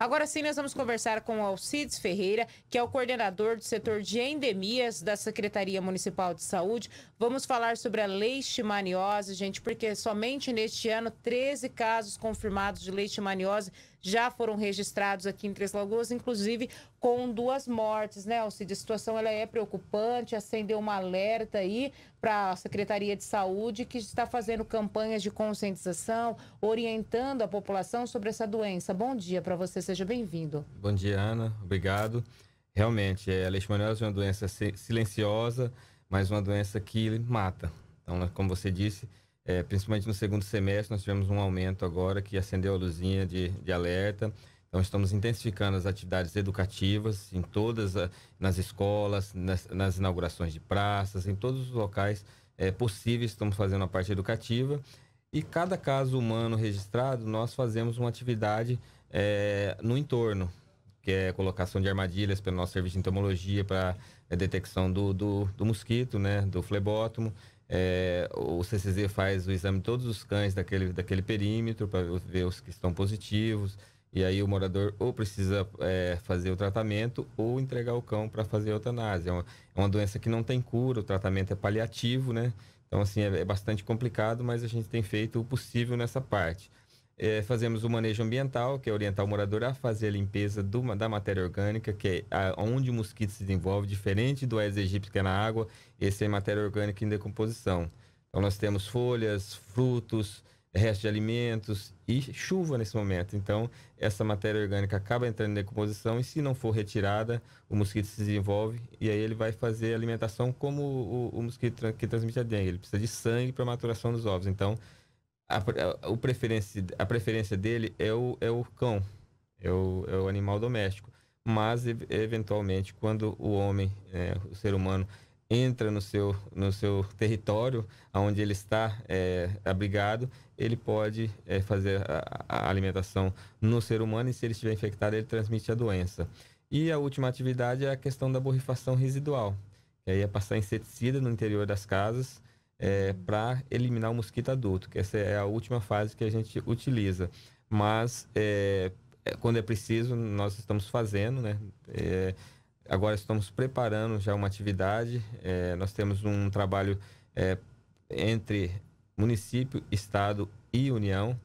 Agora sim, nós vamos conversar com Alcides Ferreira, que é o coordenador do setor de endemias da Secretaria Municipal de Saúde. Vamos falar sobre a leishmaniose, gente, porque somente neste ano 13 casos confirmados de leishmaniose já foram registrados aqui em Três Lagoas, inclusive com duas mortes, né, Alcide? A situação ela é preocupante, acendeu uma alerta aí para a Secretaria de Saúde, que está fazendo campanhas de conscientização, orientando a população sobre essa doença. Bom dia para você, seja bem-vindo. Bom dia, Ana, obrigado. Realmente, é, a leishmaniose é uma doença silenciosa, mas uma doença que mata. Então, né, como você disse, é, principalmente no segundo semestre, nós tivemos um aumento agora que acendeu a luzinha de, de alerta. Então, estamos intensificando as atividades educativas em todas, a, nas escolas, nas, nas, inaugurações de praças, em todos os locais é, possíveis, estamos fazendo a parte educativa. E cada caso humano registrado, nós fazemos uma atividade é, no entorno, que é colocação de armadilhas pelo nosso serviço de entomologia para a é, detecção do, do, do mosquito, né, do flebótomo. É, o CCZ faz o exame de todos os cães daquele, daquele perímetro para ver os que estão positivos. E aí o morador ou precisa é, fazer o tratamento ou entregar o cão para fazer a eutanásia. É uma, é uma, doença que não tem cura, o tratamento é paliativo, né? Então, assim, é, é bastante complicado, mas a gente tem feito o possível nessa parte. É, fazemos o manejo ambiental, que é orientar o morador a fazer a limpeza do, da matéria orgânica, que é a, onde o mosquito se desenvolve, diferente do Aedes aegypti, que é na água, esse é matéria orgânica em decomposição. Então, nós temos folhas, frutos, restos de alimentos e chuva nesse momento. Então, essa matéria orgânica acaba entrando em decomposição e, se não for retirada, o mosquito se desenvolve e aí ele vai fazer alimentação como o, o mosquito que transmite a dengue. Ele precisa de sangue para a maturação dos ovos. Então, a, a, o preferência, a preferência dele é o, é o cão, é o, é o animal doméstico. Mas, eventualmente, quando o homem, é, o ser humano, entra no seu, no seu território, onde ele está é, abrigado, ele pode é, fazer a, a, alimentação no ser humano e, se ele estiver infectado, ele transmite a doença. E a última atividade é a questão da borrifação residual. aí é passar inseticida no interior das casas é, para eliminar o mosquito adulto, que essa é a última fase que a gente utiliza. Mas é, é quando é preciso, nós estamos fazendo, né? É, agora estamos preparando já uma atividade. É, nós temos um trabalho é, entre município, estado e União,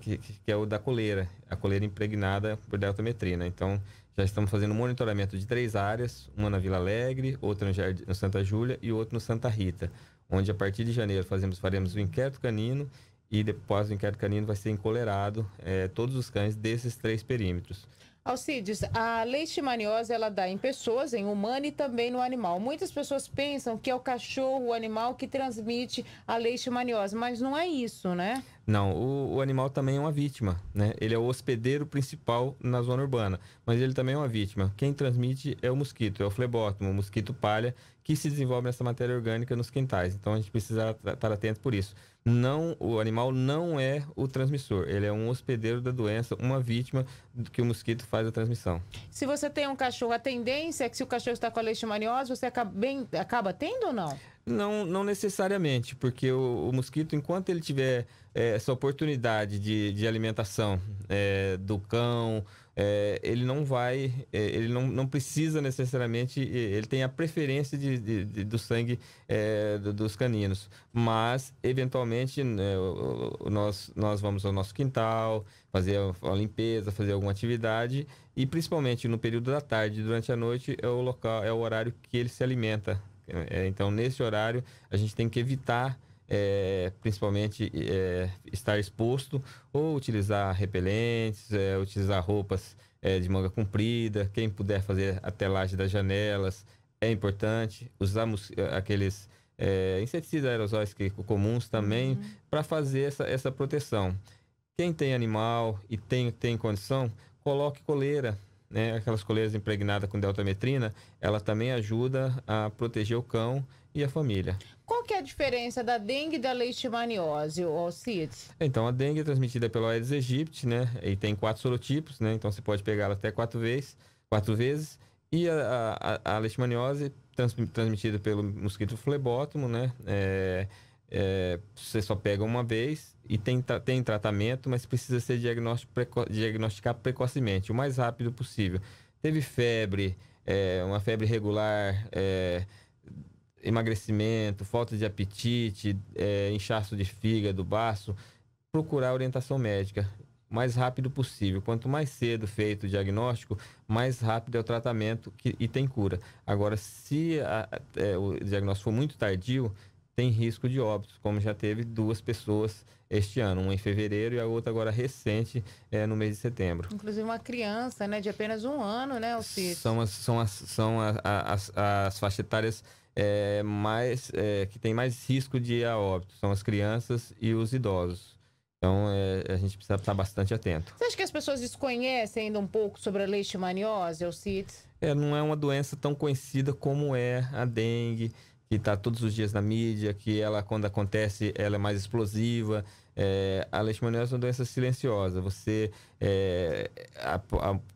que, que, é o da coleira, a coleira impregnada por deltametrina. Né? Então, já estamos fazendo monitoramento de três áreas, uma na Vila Alegre, outra no Santa Júlia e outra no Santa Rita onde a partir de janeiro fazemos, faremos o inquérito canino e depois do inquérito canino vai ser encolerado é, todos os cães desses três perímetros. Alcides, a leishmaniose ela dá em pessoas, em humano e também no animal. Muitas pessoas pensam que é o cachorro, o animal que transmite a leishmaniose, mas não é isso, né? Não, o, o animal também é uma vítima, né? Ele é o hospedeiro principal na zona urbana, mas ele também é uma vítima. Quem transmite é o mosquito, é o flebótomo, o mosquito palha, que se desenvolve nessa matéria orgânica nos quintais. Então a gente precisa estar atento por isso não o animal não é o transmissor, ele é um hospedeiro da doença, uma vítima que o mosquito faz a transmissão. Se você tem um cachorro, a tendência é que se o cachorro está com a leishmaniose, você acaba, bem, acaba tendo ou não? Não, não necessariamente, porque o, o mosquito, enquanto ele tiver é, essa oportunidade de, de alimentação é, do cão, é, ele não vai, é, ele não, não precisa necessariamente, ele tem a preferência de, de, de do sangue é, do, dos caninos, mas eventualmente né, nós, nós vamos ao nosso quintal, fazer a, a limpeza, fazer alguma atividade e principalmente no período da tarde, durante a noite é o local, é o horário que ele se alimenta. É, então nesse horário a gente tem que evitar é, principalmente é, estar exposto, ou utilizar repelentes, é, utilizar roupas é, de manga comprida, quem puder fazer a telagem das janelas, é importante. usamos é, aqueles é, inseticidas aerosóis que, comuns também, uhum. para fazer essa, essa proteção. Quem tem animal e tem, tem condição, coloque coleira né, aquelas coleiras impregnadas com deltametrina, ela também ajuda a proteger o cão e a família. Qual que é a diferença da dengue e da leishmaniose, Alcides? Então, a dengue é transmitida pelo Aedes aegypti, né, e tem quatro sorotipos, né, então você pode pegá-la até quatro vezes, quatro vezes, e a, a, a leishmaniose trans, transmitida pelo mosquito flebótomo, né, é, é, você só pega uma vez e tem, tem tratamento, mas precisa ser preco diagnosticado precocemente, o mais rápido possível. Teve febre, é, uma febre regular, é, emagrecimento, falta de apetite, é, inchaço de fígado, baço, procurar orientação médica o mais rápido possível. Quanto mais cedo feito o diagnóstico, mais rápido é o tratamento que, e tem cura. Agora, se a, é, o diagnóstico for muito tardio, tem risco de óbito, como já teve duas pessoas este ano, uma em fevereiro e a outra agora recente é, no mês de setembro. Inclusive uma criança, né, de apenas um ano, né, Alcides? São as, são as, são as, as, as faixas etárias é, mais, é, que tem mais risco de ir a óbito, são as crianças e os idosos. Então, é, a gente precisa estar bastante atento. Você acha que as pessoas desconhecem ainda um pouco sobre a leishmaniose, Alcides? É, não é uma doença tão conhecida como é a dengue, que está todos os dias na mídia, que ela, quando acontece, ela é mais explosiva. É, a leishmaniose é uma doença silenciosa. Você, é, a,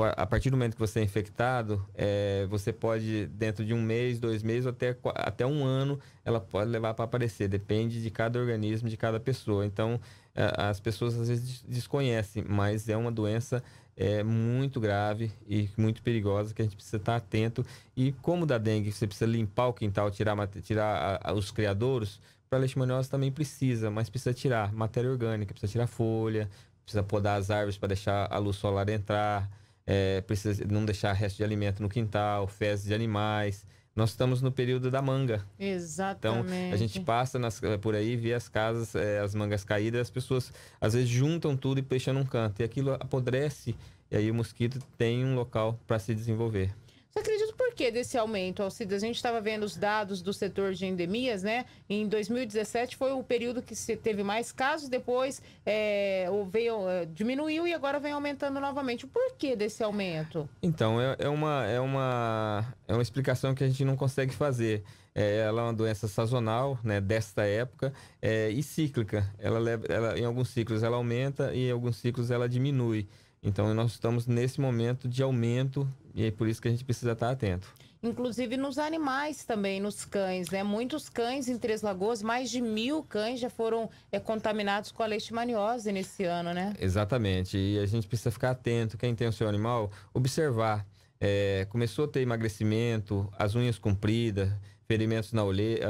a, a, partir do momento que você é infectado, é, você pode, dentro de um mês, dois meses, até, até um ano, ela pode levar para aparecer. Depende de cada organismo, de cada pessoa. Então, é, as pessoas às vezes desconhecem, mas é uma doença é muito grave e muito perigosa, que a gente precisa estar atento. E como da dengue você precisa limpar o quintal, tirar, tirar a, a, os criadouros, para a leishmaniose também precisa, mas precisa tirar matéria orgânica, precisa tirar folha, precisa podar as árvores para deixar a luz solar entrar, é, precisa não deixar resto de alimento no quintal, fezes de animais nós estamos no período da manga. Exatamente. Então, a gente passa nas, eh, por aí, vê as casas, é, as mangas caídas, as pessoas às vezes juntam tudo e deixam num canto. E aquilo apodrece, e aí o mosquito tem um local para se desenvolver. Você acredita porquê desse aumento, A gente estava vendo os dados do setor de endemias, né? Em 2017 foi o período que se teve mais casos, depois é, veio, é, diminuiu e agora vem aumentando novamente. O porquê desse aumento? Então, é, é, uma, é, uma, é uma explicação que a gente não consegue fazer. É, ela é uma doença sazonal, né, desta época, é, e cíclica. Ela, ela, em alguns ciclos ela aumenta e em alguns ciclos ela diminui. Então, nós estamos nesse momento de aumento e é por isso que a gente precisa estar atento. Inclusive nos animais também, nos cães, né? Muitos cães em Três Lagoas, mais de mil cães já foram é, contaminados com a leishmaniose nesse ano, né? Exatamente. E a gente precisa ficar atento. Quem tem o seu animal, observar. É, começou a ter emagrecimento, as unhas compridas, ferimentos na,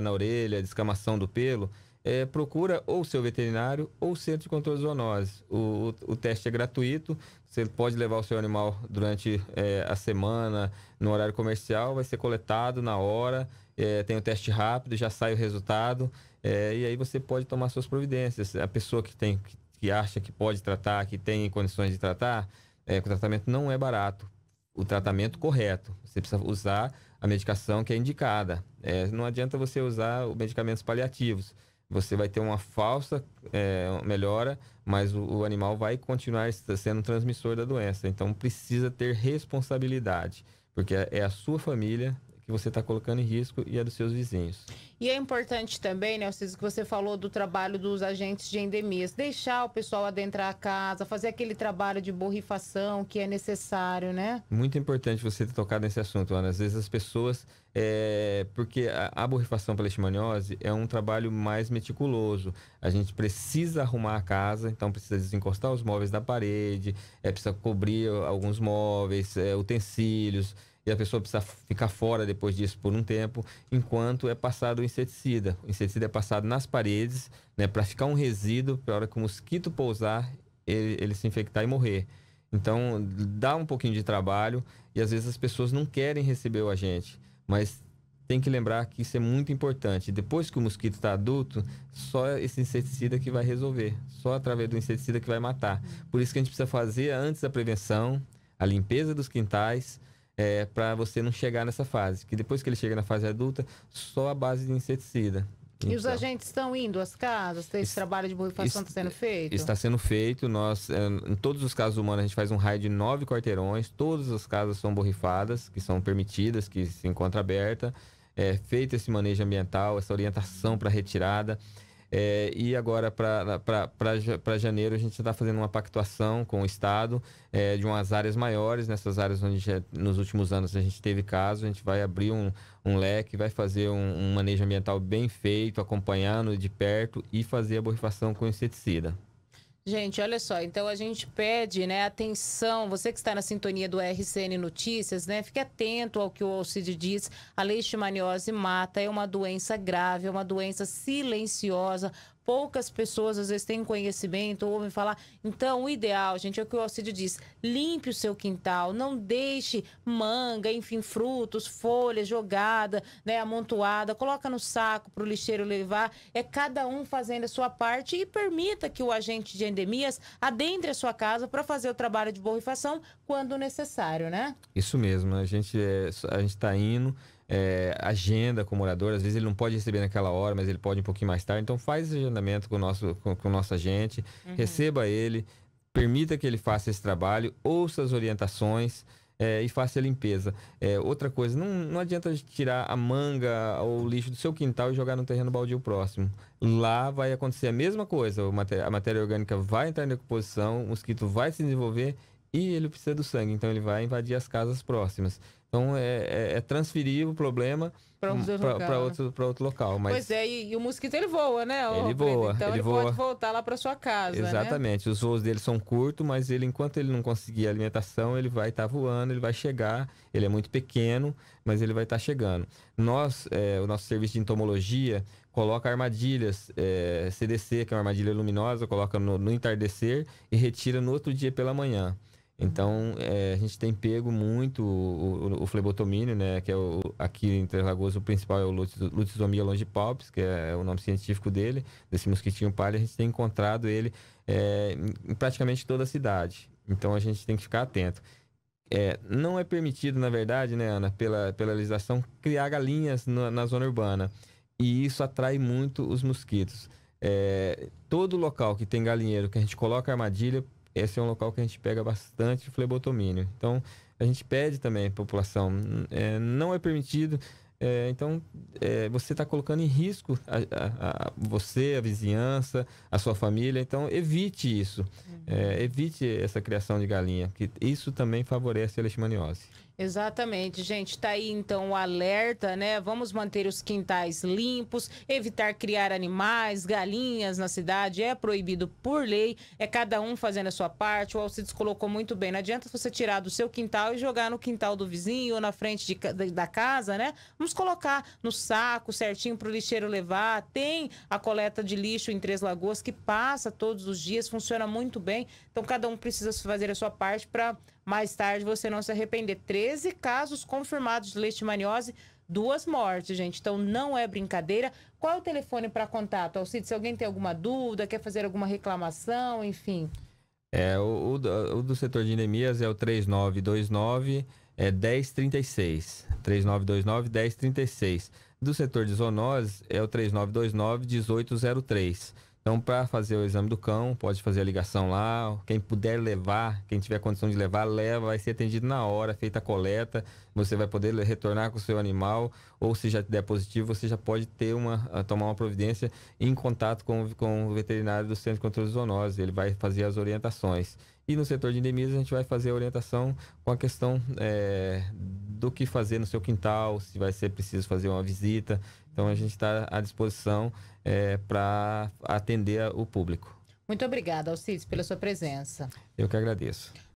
na orelha descamação do pelo é, procura ou seu veterinário ou centro de controle de zoonoses. O, o, o, teste é gratuito, você pode levar o seu animal durante é, a semana, no horário comercial, vai ser coletado na hora, é, tem o teste rápido, já sai o resultado, é, e aí você pode tomar suas providências. A pessoa que, tem, que, que acha que pode tratar, que tem condições de tratar, é, o tratamento não é barato. O tratamento correto. Você precisa usar a medicação que é indicada. É, não adianta você usar medicamentos paliativos você vai ter uma falsa é, melhora, mas o, o, animal vai continuar sendo transmissor da doença. Então precisa ter responsabilidade, porque é, é a sua família, você está colocando em risco e a é dos seus vizinhos. E é importante também, né, Alciso, que você falou do trabalho dos agentes de endemias, deixar o pessoal adentrar a casa, fazer aquele trabalho de borrifação que é necessário, né? Muito importante você ter tocado nesse assunto, Ana. Às vezes as pessoas, é... porque a, a borrifação pela leishmaniose é um trabalho mais meticuloso. A gente precisa arrumar a casa, então precisa desencostar os móveis da parede, é, precisa cobrir alguns móveis, é, utensílios e a pessoa precisa ficar fora depois disso por um tempo, enquanto é passado o inseticida. O inseticida é passado nas paredes, né, para ficar um resíduo, para a hora que o mosquito pousar, ele, ele se infectar e morrer. Então, dá um pouquinho de trabalho e às vezes as pessoas não querem receber o agente, mas tem que lembrar que isso é muito importante. Depois que o mosquito está adulto, só esse inseticida que vai resolver, só através do inseticida que vai matar. Por isso que a gente precisa fazer antes a prevenção, a limpeza dos quintais, é, para você não chegar nessa fase. Que depois que ele chega na fase adulta, só a base de inseticida. Então, e os então. agentes estão indo às casas? tem Esse isso, trabalho de borrifação está sendo feito? Está sendo feito. Nós, é, em todos os casos humanos, a gente faz um raio de nove quarteirões. Todas as casas são borrifadas, que são permitidas, que se encontra aberta. É feito esse manejo ambiental, essa orientação para retirada. É, e agora, para janeiro, a gente está fazendo uma pactuação com o Estado é, de umas áreas maiores, nessas áreas onde já, nos últimos anos a gente teve caso. A gente vai abrir um, um leque, vai fazer um, um manejo ambiental bem feito, acompanhando de perto e fazer a borrifação com inseticida. Gente, olha só, então a gente pede, né, atenção, você que está na sintonia do RCN Notícias, né, fique atento ao que o Alcide diz, a leishmaniose mata, é uma doença grave, é uma doença silenciosa, poucas pessoas às vezes têm conhecimento ou ouvem falar. Então, o ideal, gente, é o que o Alcídio diz: limpe o seu quintal, não deixe manga, enfim, frutos, folhas jogada, né, amontoada, coloca no saco para o lixeiro levar. É cada um fazendo a sua parte e permita que o agente de endemias adentre a sua casa para fazer o trabalho de borrifação quando necessário, né? Isso mesmo, a gente é, a gente está indo é, agenda com o morador. Às vezes ele não pode receber naquela hora, mas ele pode um pouquinho mais tarde. Então faz esse agendamento com o nosso, com, com o nosso agente, uhum. receba ele, permita que ele faça esse trabalho, ouça as orientações. É, e faça a limpeza. É, outra coisa, não, não adianta tirar a manga ou o lixo do seu quintal e jogar no terreno baldio próximo. Lá vai acontecer a mesma coisa. A matéria orgânica vai entrar em decomposição, o mosquito vai se desenvolver e ele precisa do sangue, então ele vai invadir as casas próximas. Então é, é, é transferir o problema para hum, outro, outro local. Mas... Pois é, e, e o mosquito ele voa, né? Ele Alfredo? voa. Então ele, ele voa. pode voltar lá para sua casa. Né? Exatamente. Né? Os voos dele são curtos, mas ele, enquanto ele não conseguir alimentação, ele vai estar tá voando, ele vai chegar. Ele é muito pequeno, mas ele vai estar tá chegando. Nós, é, o nosso serviço de entomologia, coloca armadilhas é, CDC, que é uma armadilha luminosa, coloca no, no entardecer e retira no outro dia pela manhã. Uhum. Então, é, a gente tem pego muito o, o, o flebotomínio, né? Que é o, aqui em Três Lagoas o principal é o Lutisomia longipalpis, que é o nome científico dele, desse mosquitinho palha. A gente tem encontrado ele é, em praticamente toda a cidade. Então, a gente tem que ficar atento. É, não é permitido, na verdade, né, Ana, pela, pela legislação, criar galinhas na, na zona urbana. E isso atrai muito os mosquitos. todo local que tem galinheiro que a gente coloca armadilha esse é um local que a gente pega bastante flebotomínio. Então, a gente pede também à população, é, não é permitido. É, então, é, você está colocando em risco a, a, a, você, a vizinhança, a sua família. Então, evite isso. Uhum. É, evite essa criação de galinha, que isso também favorece a leishmaniose. Exatamente, gente. Tá aí então o alerta, né? Vamos manter os quintais limpos, evitar criar animais, galinhas na cidade. É proibido por lei. É cada um fazendo a sua parte. O Alcides colocou muito bem. Não adianta você tirar do seu quintal e jogar no quintal do vizinho ou na frente de, da casa, né? Vamos colocar no saco certinho para o lixeiro levar. Tem a coleta de lixo em Três Lagoas que passa todos os dias, funciona muito bem. Então cada um precisa fazer a sua parte para mais tarde você não se arrepender. 13 casos confirmados de leishmaniose, duas mortes, gente. Então não é brincadeira. Qual é o telefone para contato, Alcide? Se alguém tem alguma dúvida, quer fazer alguma reclamação, enfim. É, o, o, o do setor de endemias é o 3929 é 1036. 3929 1036. Do setor de zoonoses é o 3929 1803. Então, para fazer o exame do cão, pode fazer a ligação lá. Quem puder levar, quem tiver condição de levar, leva. Vai ser atendido na hora, feita a coleta. Você vai poder retornar com o seu animal. Ou se já der positivo, você já pode ter uma, tomar uma providência em contato com, com o veterinário do Centro de Controle de Zoonose. Ele vai fazer as orientações. E no setor de endemias, a gente vai fazer a orientação com a questão é, do que fazer no seu quintal, se vai ser preciso fazer uma visita, então a gente está à disposição é, para atender o público. Muito obrigada, Alcides, pela sua presença. Eu que agradeço.